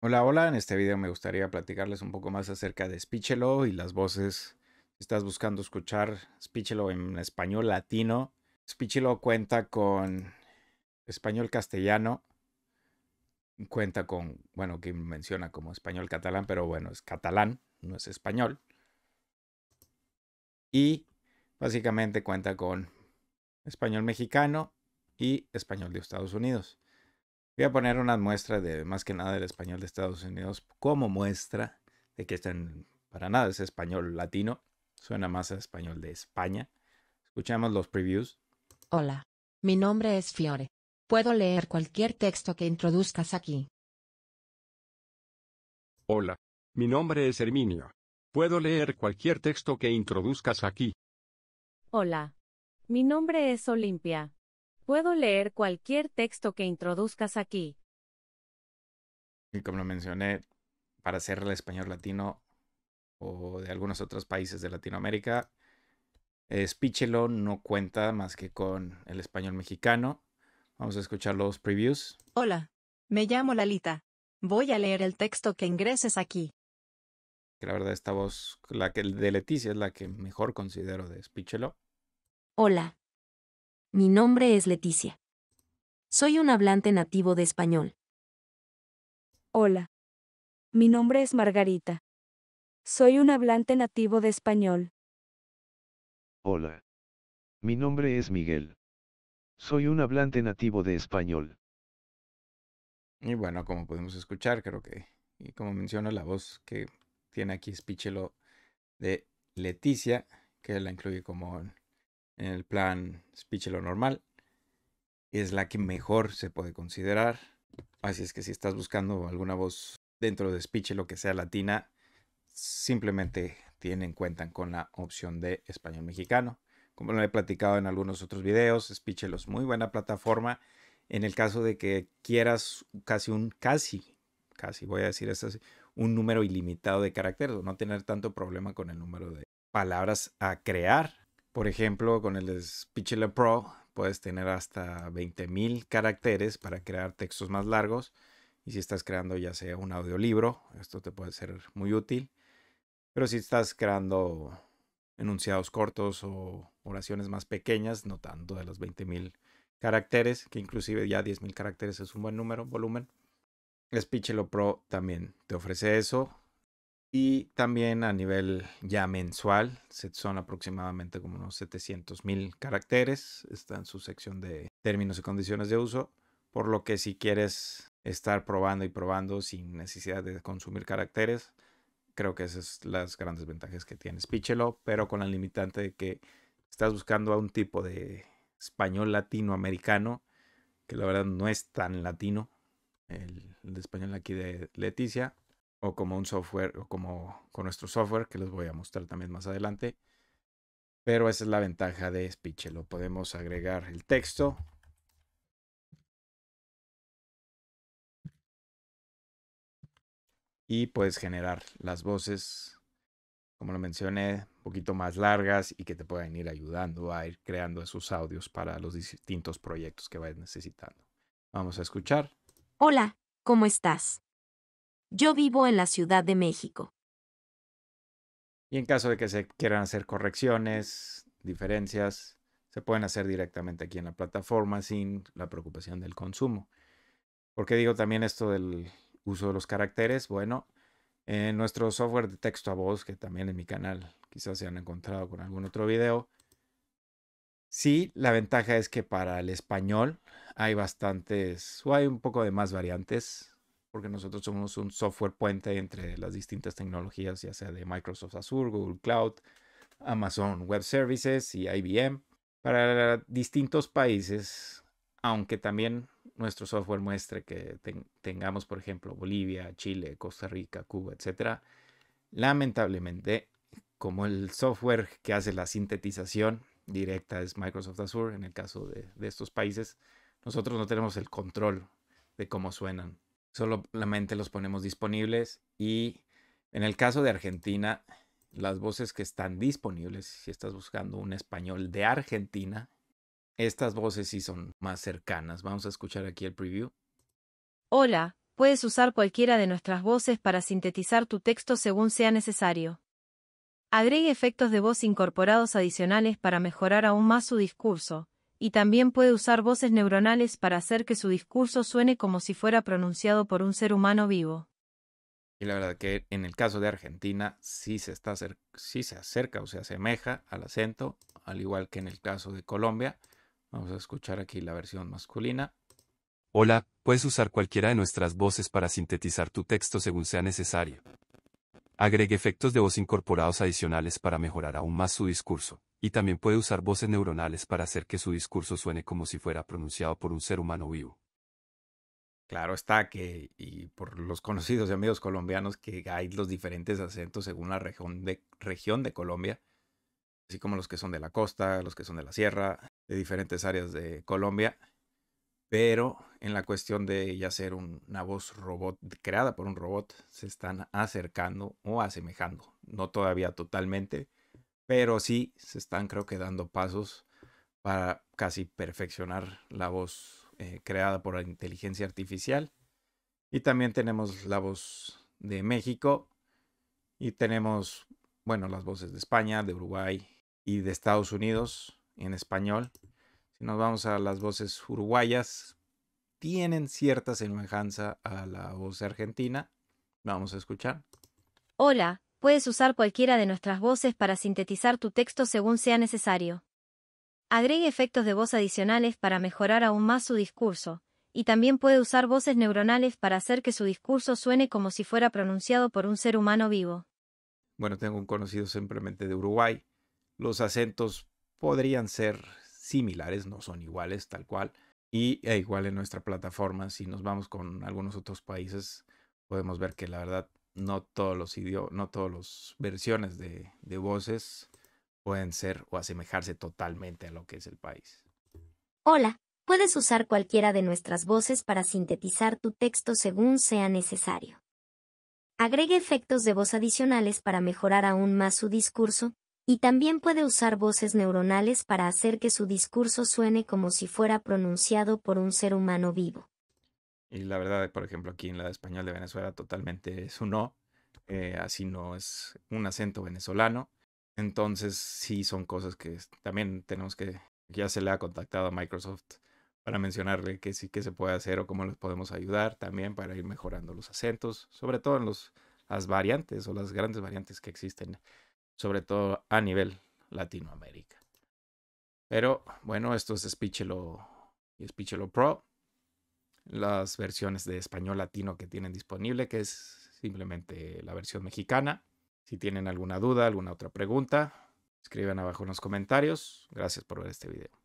Hola, hola, en este video me gustaría platicarles un poco más acerca de Speechelo y las voces. Si estás buscando escuchar Speechelo en español latino, Speechelo cuenta con español castellano, cuenta con, bueno, que menciona como español catalán, pero bueno, es catalán, no es español. Y básicamente cuenta con español mexicano y español de Estados Unidos. Voy a poner una muestra de más que nada del español de Estados Unidos como muestra de que están para nada es español latino, suena más a español de España. Escuchamos los previews. Hola, mi nombre es Fiore. Puedo leer cualquier texto que introduzcas aquí. Hola, mi nombre es Herminio. Puedo leer cualquier texto que introduzcas aquí. Hola, mi nombre es Olimpia. Puedo leer cualquier texto que introduzcas aquí. Y como lo mencioné, para hacer el español latino o de algunos otros países de Latinoamérica, Speechelo no cuenta más que con el español mexicano. Vamos a escuchar los previews. Hola, me llamo Lalita. Voy a leer el texto que ingreses aquí. Que la verdad esta voz, la que, de Leticia, es la que mejor considero de Speechelo. Hola, mi nombre es Leticia. Soy un hablante nativo de español. Hola. Mi nombre es Margarita. Soy un hablante nativo de español. Hola. Mi nombre es Miguel. Soy un hablante nativo de español. Y bueno, como podemos escuchar, creo que, y como menciona la voz que tiene aquí Spichelo de Leticia, que la incluye como en el plan speech normal, es la que mejor se puede considerar. Así es que si estás buscando alguna voz dentro de speech lo que sea latina, simplemente tienen cuenta con la opción de español mexicano. Como lo he platicado en algunos otros videos, Speechelo es muy buena plataforma. En el caso de que quieras casi un, casi, casi voy a decir esto, un número ilimitado de caracteres no tener tanto problema con el número de palabras a crear por ejemplo, con el Speechle Pro puedes tener hasta 20.000 caracteres para crear textos más largos. Y si estás creando ya sea un audiolibro, esto te puede ser muy útil. Pero si estás creando enunciados cortos o oraciones más pequeñas, no tanto de los 20.000 caracteres, que inclusive ya 10.000 caracteres es un buen número, volumen. Speechelo Pro también te ofrece eso. Y también a nivel ya mensual, son aproximadamente como unos 700 mil caracteres. Está en su sección de términos y condiciones de uso. Por lo que si quieres estar probando y probando sin necesidad de consumir caracteres, creo que esas son las grandes ventajas que tiene Speechelo, pero con la limitante de que estás buscando a un tipo de español latinoamericano, que la verdad no es tan latino, el, el español aquí de Leticia, o como un software o como con nuestro software que les voy a mostrar también más adelante. Pero esa es la ventaja de Speech. Lo podemos agregar el texto. Y puedes generar las voces, como lo mencioné, un poquito más largas y que te puedan ir ayudando a ir creando esos audios para los distintos proyectos que vayas necesitando. Vamos a escuchar. Hola, ¿cómo estás? Yo vivo en la Ciudad de México. Y en caso de que se quieran hacer correcciones, diferencias, se pueden hacer directamente aquí en la plataforma sin la preocupación del consumo. ¿Por qué digo también esto del uso de los caracteres? Bueno, en nuestro software de texto a voz, que también en mi canal quizás se han encontrado con algún otro video, sí, la ventaja es que para el español hay bastantes, o hay un poco de más variantes porque nosotros somos un software puente entre las distintas tecnologías, ya sea de Microsoft Azure, Google Cloud, Amazon Web Services y IBM, para distintos países, aunque también nuestro software muestre que tengamos, por ejemplo, Bolivia, Chile, Costa Rica, Cuba, etc. Lamentablemente, como el software que hace la sintetización directa es Microsoft Azure, en el caso de estos países, nosotros no tenemos el control de cómo suenan Solamente los ponemos disponibles y en el caso de Argentina, las voces que están disponibles, si estás buscando un español de Argentina, estas voces sí son más cercanas. Vamos a escuchar aquí el preview. Hola, puedes usar cualquiera de nuestras voces para sintetizar tu texto según sea necesario. Agregue efectos de voz incorporados adicionales para mejorar aún más su discurso, y también puede usar voces neuronales para hacer que su discurso suene como si fuera pronunciado por un ser humano vivo. Y la verdad que en el caso de Argentina sí se, está sí se acerca o se asemeja al acento, al igual que en el caso de Colombia. Vamos a escuchar aquí la versión masculina. Hola, puedes usar cualquiera de nuestras voces para sintetizar tu texto según sea necesario. Agregue efectos de voz incorporados adicionales para mejorar aún más su discurso y también puede usar voces neuronales para hacer que su discurso suene como si fuera pronunciado por un ser humano vivo. Claro está que, y por los conocidos y amigos colombianos, que hay los diferentes acentos según la región de, Colombia, así como los que son de la costa, los que son de la sierra, de diferentes áreas de Colombia, pero en la cuestión de ya ser una voz robot creada por un robot, se están acercando o asemejando, no todavía totalmente, pero sí se están creo que dando pasos para casi perfeccionar la voz eh, creada por la inteligencia artificial. Y también tenemos la voz de México y tenemos, bueno, las voces de España, de Uruguay y de Estados Unidos en español. Si nos vamos a las voces uruguayas, tienen cierta semejanza a la voz argentina. Vamos a escuchar. Hola, puedes usar cualquiera de nuestras voces para sintetizar tu texto según sea necesario. Agregue efectos de voz adicionales para mejorar aún más su discurso, y también puede usar voces neuronales para hacer que su discurso suene como si fuera pronunciado por un ser humano vivo. Bueno, tengo un conocido simplemente de Uruguay. Los acentos podrían ser similares, no son iguales tal cual, y e igual en nuestra plataforma, si nos vamos con algunos otros países, podemos ver que la verdad no todos los todas las versiones de, de voces pueden ser o asemejarse totalmente a lo que es el país. Hola, puedes usar cualquiera de nuestras voces para sintetizar tu texto según sea necesario. Agregue efectos de voz adicionales para mejorar aún más su discurso, y también puede usar voces neuronales para hacer que su discurso suene como si fuera pronunciado por un ser humano vivo. Y la verdad, por ejemplo, aquí en la de español de Venezuela totalmente es un no. Eh, así no es un acento venezolano. Entonces, sí son cosas que también tenemos que. Ya se le ha contactado a Microsoft para mencionarle que sí que se puede hacer o cómo les podemos ayudar también para ir mejorando los acentos, sobre todo en los, las variantes o las grandes variantes que existen, sobre todo a nivel Latinoamérica. Pero bueno, esto es Speechelo y Speechelo Pro las versiones de español latino que tienen disponible, que es simplemente la versión mexicana. Si tienen alguna duda, alguna otra pregunta, escriban abajo en los comentarios. Gracias por ver este video.